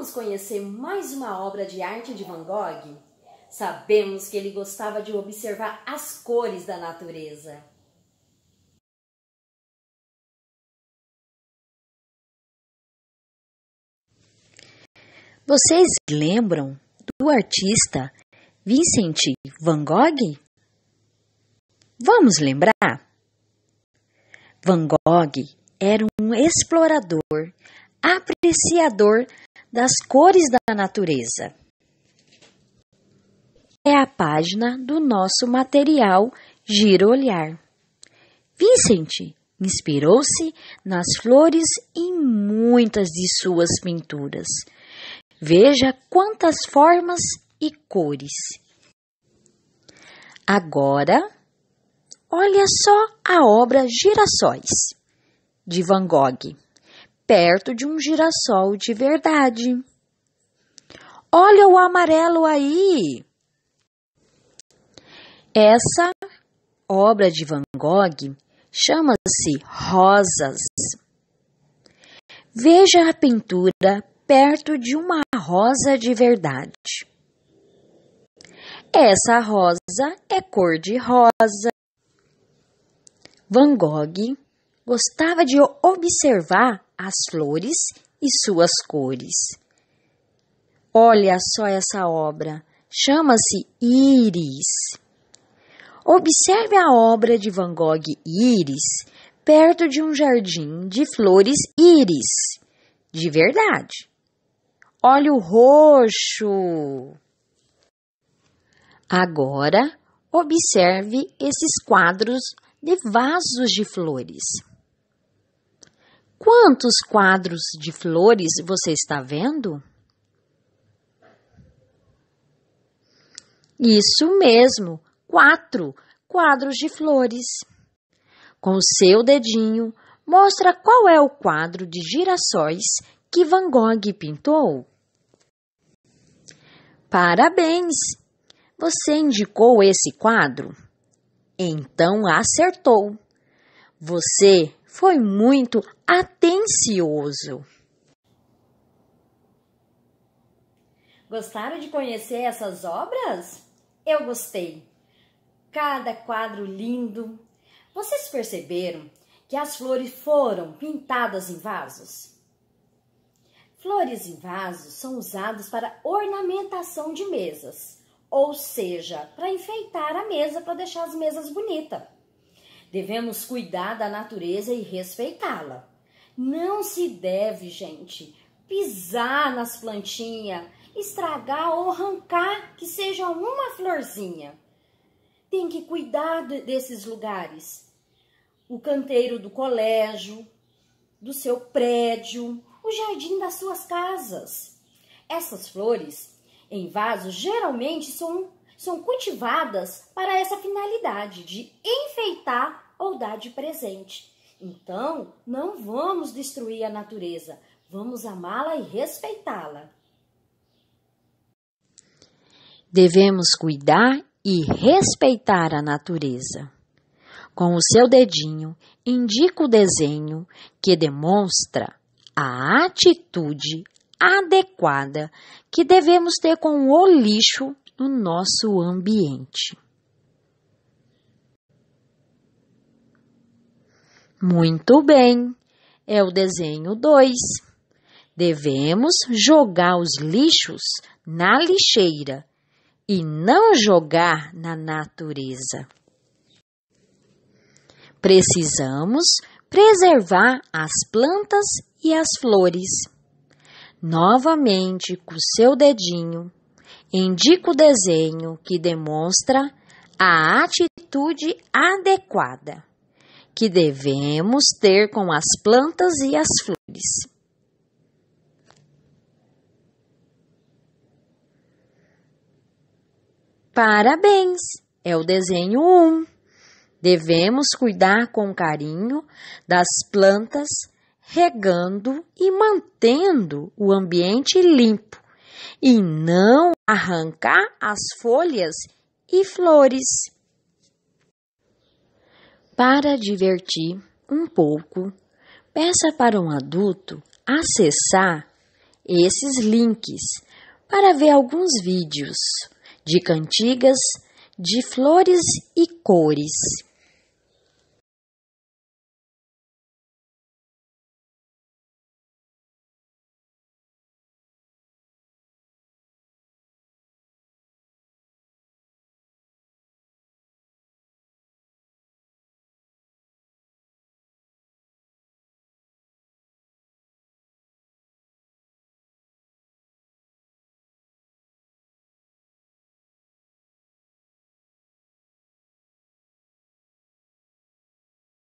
Vamos conhecer mais uma obra de arte de Van Gogh? Sabemos que ele gostava de observar as cores da natureza. Vocês lembram do artista Vincent Van Gogh? Vamos lembrar? Van Gogh era um explorador, apreciador das cores da natureza. É a página do nosso material Giro Olhar. Vincent inspirou-se nas flores em muitas de suas pinturas. Veja quantas formas e cores. Agora, olha só a obra Girassóis, de Van Gogh perto de um girassol de verdade. Olha o amarelo aí! Essa obra de Van Gogh chama-se Rosas. Veja a pintura perto de uma rosa de verdade. Essa rosa é cor de rosa. Van Gogh gostava de observar as flores e suas cores. Olha só essa obra, chama-se Íris. Observe a obra de Van Gogh Íris perto de um jardim de flores íris, de verdade. Olha o roxo. Agora, observe esses quadros de vasos de flores. Quantos quadros de flores você está vendo? Isso mesmo, quatro quadros de flores. Com o seu dedinho, mostra qual é o quadro de girassóis que Van Gogh pintou. Parabéns! Você indicou esse quadro? Então acertou. Você foi muito atencioso. Gostaram de conhecer essas obras? Eu gostei. Cada quadro lindo. Vocês perceberam que as flores foram pintadas em vasos? Flores em vasos são usadas para ornamentação de mesas, ou seja, para enfeitar a mesa, para deixar as mesas bonitas. Devemos cuidar da natureza e respeitá-la. Não se deve, gente, pisar nas plantinhas, estragar ou arrancar que seja uma florzinha. Tem que cuidar desses lugares. O canteiro do colégio, do seu prédio, o jardim das suas casas. Essas flores em vasos geralmente são são cultivadas para essa finalidade de enfeitar ou dar de presente. Então, não vamos destruir a natureza, vamos amá-la e respeitá-la. Devemos cuidar e respeitar a natureza. Com o seu dedinho, indica o desenho que demonstra a atitude adequada que devemos ter com o lixo no nosso ambiente. Muito bem, é o desenho 2. Devemos jogar os lixos na lixeira e não jogar na natureza. Precisamos preservar as plantas e as flores. Novamente, com seu dedinho, indica o desenho que demonstra a atitude adequada que devemos ter com as plantas e as flores. Parabéns! É o desenho 1. Devemos cuidar com carinho das plantas, regando e mantendo o ambiente limpo e não arrancar as folhas e flores. Para divertir um pouco, peça para um adulto acessar esses links para ver alguns vídeos de cantigas de flores e cores.